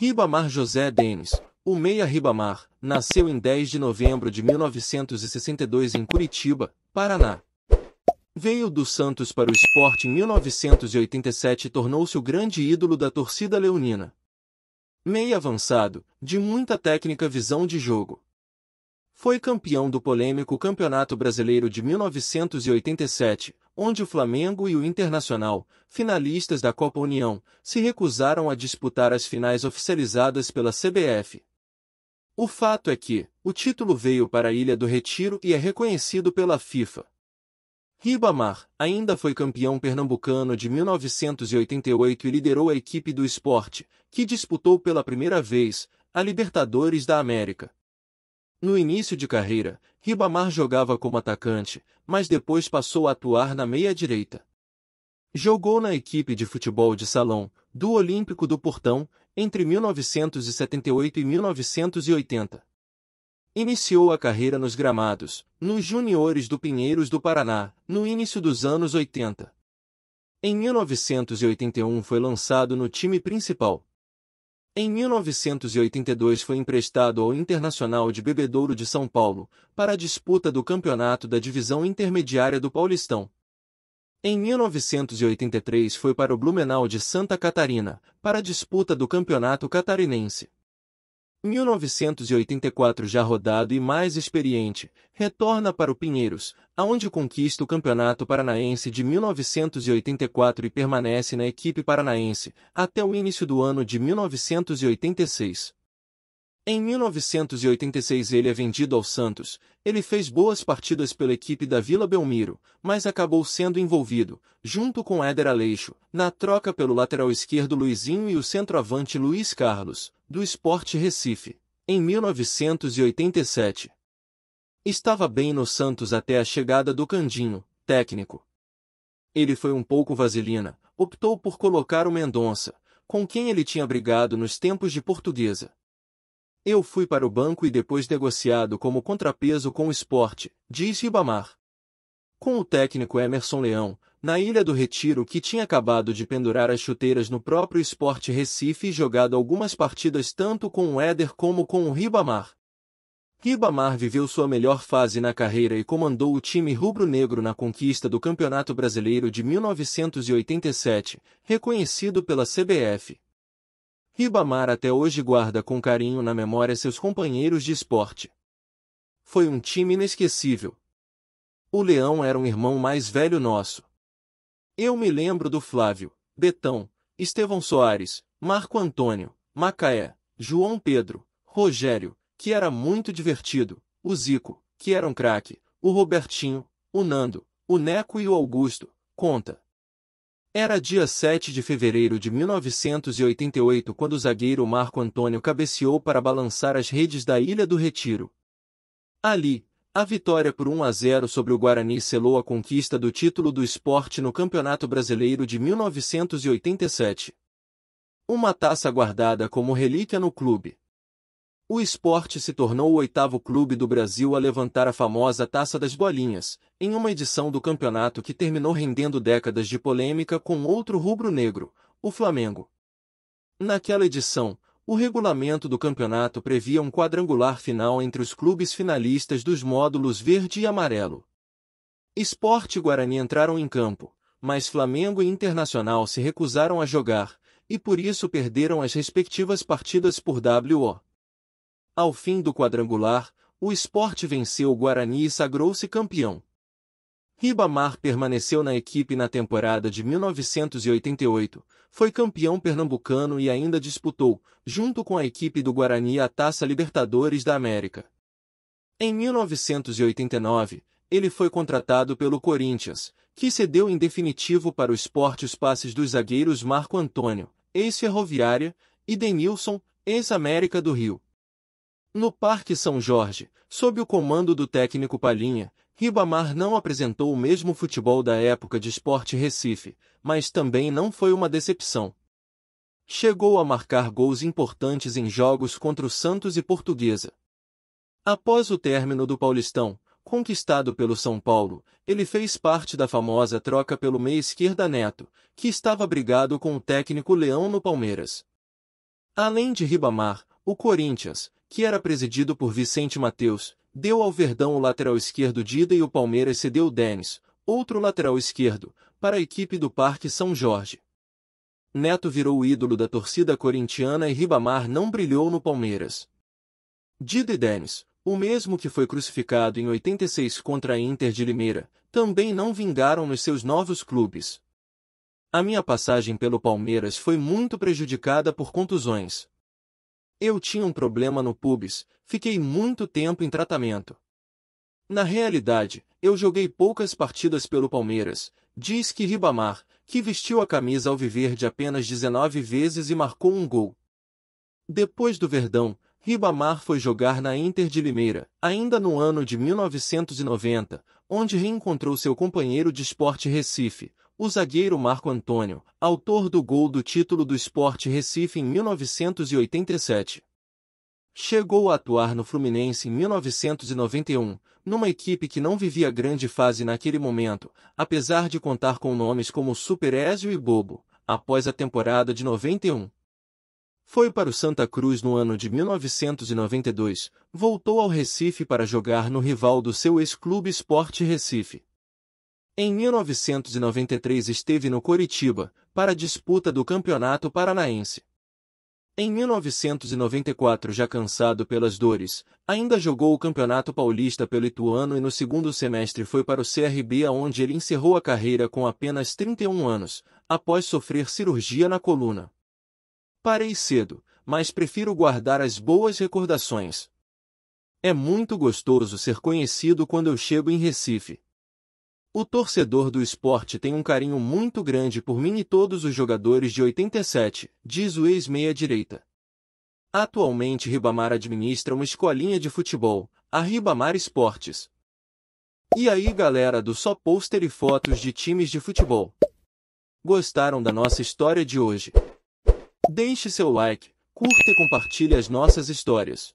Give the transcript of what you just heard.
Ribamar José Denis, o Meia Ribamar, nasceu em 10 de novembro de 1962 em Curitiba, Paraná. Veio do Santos para o esporte em 1987 e tornou-se o grande ídolo da torcida leonina. Meia avançado, de muita técnica visão de jogo. Foi campeão do polêmico Campeonato Brasileiro de 1987, onde o Flamengo e o Internacional, finalistas da Copa União, se recusaram a disputar as finais oficializadas pela CBF. O fato é que, o título veio para a Ilha do Retiro e é reconhecido pela FIFA. Ribamar ainda foi campeão pernambucano de 1988 e liderou a equipe do esporte, que disputou pela primeira vez a Libertadores da América. No início de carreira, Ribamar jogava como atacante, mas depois passou a atuar na meia-direita. Jogou na equipe de futebol de salão do Olímpico do Portão entre 1978 e 1980. Iniciou a carreira nos gramados, nos juniores do Pinheiros do Paraná, no início dos anos 80. Em 1981 foi lançado no time principal, em 1982 foi emprestado ao Internacional de Bebedouro de São Paulo, para a disputa do campeonato da divisão intermediária do Paulistão. Em 1983 foi para o Blumenau de Santa Catarina, para a disputa do campeonato catarinense. 1984 já rodado e mais experiente, retorna para o Pinheiros, aonde conquista o Campeonato Paranaense de 1984 e permanece na equipe paranaense até o início do ano de 1986. Em 1986 ele é vendido ao Santos. Ele fez boas partidas pela equipe da Vila Belmiro, mas acabou sendo envolvido, junto com Éder Aleixo, na troca pelo lateral esquerdo Luizinho e o centroavante Luiz Carlos, do Esporte Recife, em 1987. Estava bem no Santos até a chegada do Candinho, técnico. Ele foi um pouco vaselina, optou por colocar o Mendonça, com quem ele tinha brigado nos tempos de portuguesa. Eu fui para o banco e depois negociado como contrapeso com o esporte, diz Ribamar. Com o técnico Emerson Leão, na Ilha do Retiro que tinha acabado de pendurar as chuteiras no próprio Esporte Recife e jogado algumas partidas tanto com o Éder como com o Ribamar. Ribamar viveu sua melhor fase na carreira e comandou o time rubro-negro na conquista do Campeonato Brasileiro de 1987, reconhecido pela CBF. Ribamar até hoje guarda com carinho na memória seus companheiros de esporte. Foi um time inesquecível. O Leão era um irmão mais velho nosso. Eu me lembro do Flávio, Betão, Estevão Soares, Marco Antônio, Macaé, João Pedro, Rogério, que era muito divertido, o Zico, que era um craque, o Robertinho, o Nando, o Neco e o Augusto, conta. Era dia 7 de fevereiro de 1988 quando o zagueiro Marco Antônio cabeceou para balançar as redes da Ilha do Retiro. Ali, a vitória por 1 a 0 sobre o Guarani selou a conquista do título do esporte no Campeonato Brasileiro de 1987. Uma taça guardada como relíquia no clube. O esporte se tornou o oitavo clube do Brasil a levantar a famosa Taça das Bolinhas, em uma edição do campeonato que terminou rendendo décadas de polêmica com outro rubro-negro, o Flamengo. Naquela edição, o regulamento do campeonato previa um quadrangular final entre os clubes finalistas dos módulos verde e amarelo. Esporte e Guarani entraram em campo, mas Flamengo e Internacional se recusaram a jogar, e por isso perderam as respectivas partidas por WO. Ao fim do quadrangular, o esporte venceu o Guarani e sagrou-se campeão. Ribamar permaneceu na equipe na temporada de 1988, foi campeão pernambucano e ainda disputou, junto com a equipe do Guarani, a Taça Libertadores da América. Em 1989, ele foi contratado pelo Corinthians, que cedeu em definitivo para o esporte os passes dos zagueiros Marco Antônio, ex-Ferroviária, e Denilson, ex-América do Rio. No Parque São Jorge, sob o comando do técnico Palinha, Ribamar não apresentou o mesmo futebol da época de Esporte Recife, mas também não foi uma decepção. Chegou a marcar gols importantes em jogos contra o Santos e Portuguesa. Após o término do Paulistão, conquistado pelo São Paulo, ele fez parte da famosa troca pelo meia esquerda Neto, que estava brigado com o técnico Leão no Palmeiras. Além de Ribamar, o Corinthians, que era presidido por Vicente Mateus, deu ao Verdão o lateral esquerdo Dida e o Palmeiras cedeu Denis, outro lateral esquerdo, para a equipe do Parque São Jorge. Neto virou o ídolo da torcida corintiana e Ribamar não brilhou no Palmeiras. Dida e Denis, o mesmo que foi crucificado em 86 contra a Inter de Limeira, também não vingaram nos seus novos clubes. A minha passagem pelo Palmeiras foi muito prejudicada por contusões. Eu tinha um problema no pubis, fiquei muito tempo em tratamento. Na realidade, eu joguei poucas partidas pelo Palmeiras, diz que Ribamar, que vestiu a camisa ao viver de apenas 19 vezes e marcou um gol. Depois do Verdão, Ribamar foi jogar na Inter de Limeira, ainda no ano de 1990, onde reencontrou seu companheiro de esporte Recife, o zagueiro Marco Antônio, autor do gol do título do Sport Recife em 1987. Chegou a atuar no Fluminense em 1991, numa equipe que não vivia grande fase naquele momento, apesar de contar com nomes como Super Ézio e Bobo, após a temporada de 91. Foi para o Santa Cruz no ano de 1992, voltou ao Recife para jogar no rival do seu ex-clube Sport Recife. Em 1993 esteve no Coritiba, para a disputa do Campeonato Paranaense. Em 1994, já cansado pelas dores, ainda jogou o Campeonato Paulista pelo Ituano e no segundo semestre foi para o CRB, onde ele encerrou a carreira com apenas 31 anos, após sofrer cirurgia na coluna. Parei cedo, mas prefiro guardar as boas recordações. É muito gostoso ser conhecido quando eu chego em Recife. O torcedor do esporte tem um carinho muito grande por mim e todos os jogadores de 87, diz o ex-meia-direita. Atualmente Ribamar administra uma escolinha de futebol, a Ribamar Esportes. E aí galera do Só Pôster e Fotos de Times de Futebol. Gostaram da nossa história de hoje? Deixe seu like, curta e compartilhe as nossas histórias.